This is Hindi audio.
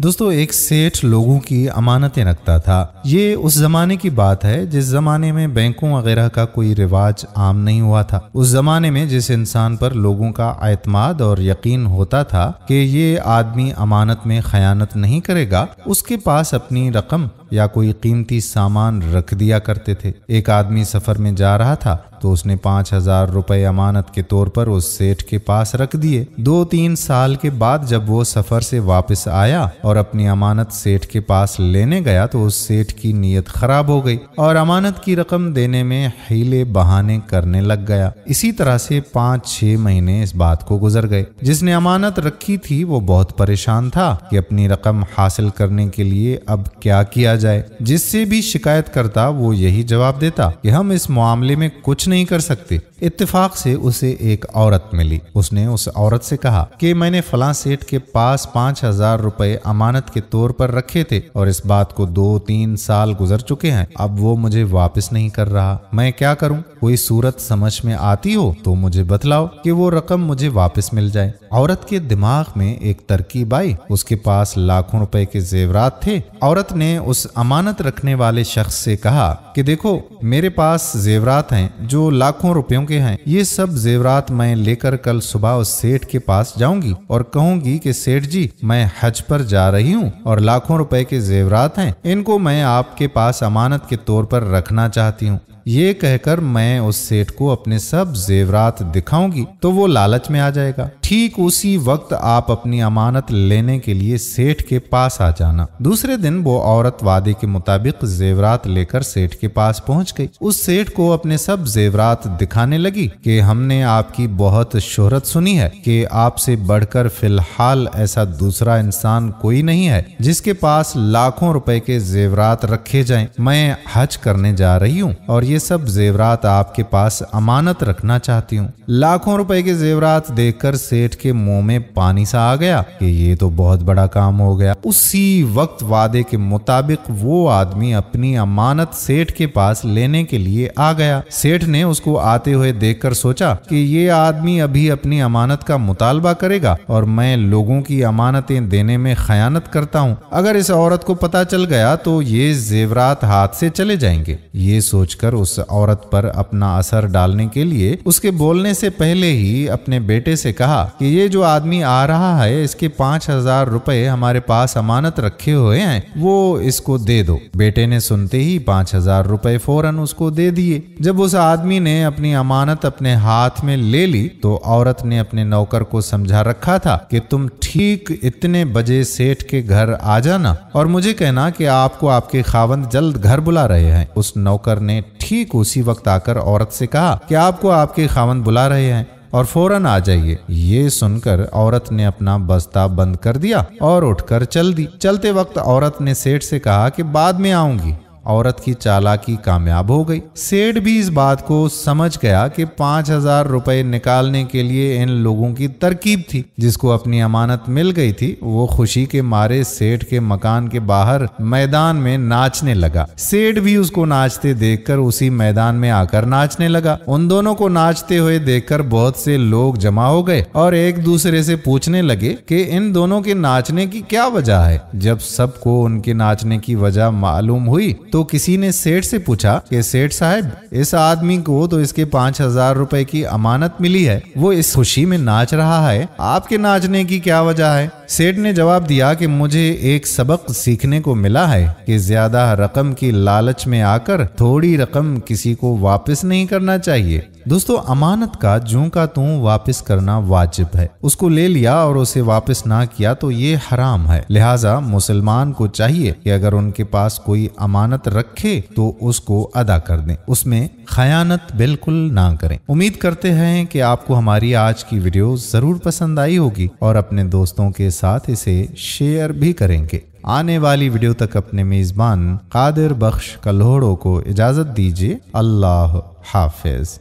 दोस्तों एक सेठ लोगों की अमानतें रखता था ये उस जमाने की बात है जिस जमाने में बैंकों वगैरह का कोई रिवाज आम नहीं हुआ था उस जमाने में जिस इंसान पर लोगों का अतमाद और यकीन होता था कि ये आदमी अमानत में खयानत नहीं करेगा उसके पास अपनी रकम या कोई कीमती सामान रख दिया करते थे एक आदमी सफर में जा रहा था तो उसने पांच हजार रुपए अमानत के तौर पर उस सेठ के पास रख दिए दो तीन साल के बाद जब वो सफर से वापस आया और अपनी अमानत सेठ के पास लेने गया तो उस सेठ की नीयत खराब हो गई और अमानत की रकम देने में हीले बहाने करने लग गया इसी तरह से पाँच छह महीने इस बात को गुजर गए जिसने अमानत रखी थी वो बहुत परेशान था कि अपनी रकम हासिल करने के लिए अब क्या किया जाए जिससे भी शिकायत करता वो यही जवाब देता कि हम इस मामले में कुछ नहीं कर सकते इत्तेफाक से उसे एक औरत मिली उसने उस औरत से कहा कि मैंने फला सेठ के पास पाँच हजार रूपए अमानत के तौर पर रखे थे और इस बात को दो तीन साल गुजर चुके हैं अब वो मुझे वापस नहीं कर रहा मैं क्या करूं कोई सूरत समझ में आती हो तो मुझे बतलाओ कि वो रकम मुझे वापस मिल जाए औरत के दिमाग में एक तरकीब आई उसके पास लाखों रुपए के जेवरात थे औरत ने उस अमानत रखने वाले शख्स से कहा कि देखो मेरे पास जेवरात हैं जो लाखों रुपयों के हैं ये सब जेवरात मैं लेकर कल सुबह उस सेठ के पास जाऊंगी और कहूंगी कि सेठ जी मैं हज पर जा रही हूँ और लाखों रुपए के जेवरात हैं इनको मैं आपके पास अमानत के तौर पर रखना चाहती हूँ ये कहकर मैं उस सेठ को अपने सब जेवरात दिखाऊंगी तो वो लालच में आ जाएगा ठीक उसी वक्त आप अपनी अमानत लेने के लिए सेठ के पास आ जाना दूसरे दिन वो औरत वाले वादे के मुताबिक जेवरात लेकर सेठ के पास पहुंच गई उस सेठ को अपने सब जेवरात दिखाने लगी कि हमने आपकी बहुत शोहरत सुनी है कि आपसे बढ़कर फिलहाल ऐसा दूसरा इंसान कोई नहीं है जिसके पास लाखों रुपए के जेवरात रखे जाए मैं हज करने जा रही हूँ और ये सब जेवरात आपके पास अमानत रखना चाहती हूँ लाखों रुपए के जेवरात देखकर सेठ के मुंह में पानी सा आ गया कि ये तो बहुत बड़ा काम हो गया उसी वक्त वादे के मुताबिक वो आदमी अपनी अमानत सेठ के पास लेने के लिए आ गया सेठ ने उसको आते हुए देखकर सोचा कि ये आदमी अभी अपनी अमानत का मुतालबा करेगा और मैं लोगों की अमानतें देने में खयानत करता हूँ अगर इस औरत को पता चल गया तो ये जेवरात हाथ से चले जाएंगे ये सोचकर उस औरत पर अपना असर डालने के लिए उसके बोलने से पहले ही अपने बेटे से कहा कि ये जो आदमी आ रहा है इसके पांच हजार रुपए हमारे पास अमानत रखे हुए हैं वो इसको उसको दे दो बेटे ने सुनते ही पांच हजार रुपए फौरन उसको दे दिए जब उस आदमी ने अपनी अमानत अपने हाथ में ले ली तो औरत ने अपने नौकर को समझा रखा था कि तुम ठीक इतने बजे सेठ के घर आ जाना और मुझे कहना कि आपको आपके खावंद जल्द घर बुला रहे हैं उस नौकर ने ठीक उसी वक्त आकर औरत से कहा कि आपको आपके खावंद बुला रहे हैं और फौरन आ जाइए ये सुनकर औरत ने अपना बस्ता बंद कर दिया और उठकर चल दी चलते वक्त औरत ने सेठ से कहा कि बाद में आऊंगी औरत की चालाकी कामयाब हो गई सेठ भी इस बात को समझ गया कि पांच हजार रुपए निकालने के लिए इन लोगों की तरकीब थी जिसको अपनी अमानत मिल गई थी वो खुशी के मारे सेठ के मकान के बाहर मैदान में नाचने लगा सेठ भी उसको नाचते देखकर उसी मैदान में आकर नाचने लगा उन दोनों को नाचते हुए देखकर बहुत से लोग जमा हो गए और एक दूसरे से पूछने लगे कि इन दोनों के नाचने की क्या वजह है जब सबको उनके नाचने की वजह मालूम हुई तो तो किसी ने सेठ से पूछा कि सेठ साहब इस आदमी को तो इसके पाँच हजार रूपए की अमानत मिली है वो इस खुशी में नाच रहा है आपके नाचने की क्या वजह है सेठ ने जवाब दिया कि मुझे एक सबक सीखने को मिला है कि ज्यादा रकम की लालच में आकर थोड़ी रकम किसी को वापस नहीं करना चाहिए दोस्तों अमानत का जो का तू वापस करना वाजिब है उसको ले लिया और उसे वापस ना किया तो ये हराम है लिहाजा मुसलमान को चाहिए कि अगर उनके पास कोई अमानत रखे तो उसको अदा कर दें उसमें खयानत बिल्कुल ना करें उम्मीद करते हैं कि आपको हमारी आज की वीडियो जरूर पसंद आई होगी और अपने दोस्तों के साथ इसे शेयर भी करेंगे आने वाली वीडियो तक अपने मेज़बान कादिर बख्श कल्होड़ों को इजाज़त दीजिए अल्लाह हाफिज़